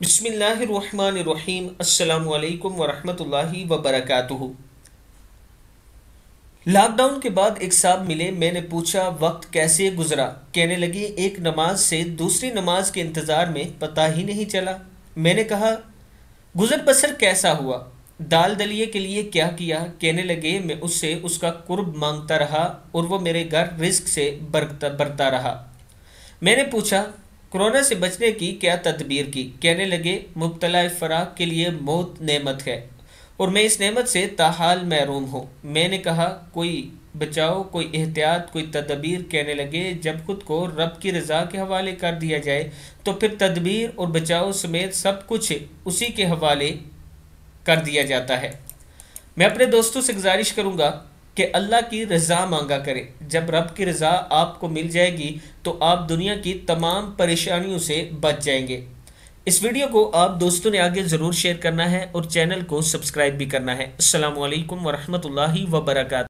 बिसमीम अल्लाम वरहमतुल्लाहि वबरकातुहु लॉकडाउन के बाद एक साहब मिले मैंने पूछा वक्त कैसे गुजरा कहने लगे एक नमाज से दूसरी नमाज के इंतज़ार में पता ही नहीं चला मैंने कहा गुजर बसर कैसा हुआ दाल दलिए के लिए क्या किया कहने लगे मैं उससे उसका कुर्ब मांगता रहा और वो मेरे घर रिस्क से बरता बरता रहा मैंने पूछा कोरोना से बचने की क्या तदबीर की कहने लगे मुबतला फराग के लिए मौत नेमत है और मैं इस नेमत से ताहाल महरूम हूँ मैंने कहा कोई बचाओ कोई एहतियात कोई तदबीर कहने लगे जब खुद को रब की रज़ा के हवाले कर दिया जाए तो फिर तदबीर और बचाओ समेत सब कुछ उसी के हवाले कर दिया जाता है मैं अपने दोस्तों से गुजारिश करूँगा कि अल्लाह की रज़ा मांगा करें जब रब की रज़ा आपको मिल जाएगी तो आप दुनिया की तमाम परेशानियों से बच जाएंगे इस वीडियो को आप दोस्तों ने आगे ज़रूर शेयर करना है और चैनल को सब्सक्राइब भी करना है अल्लाम वरहमल वबरक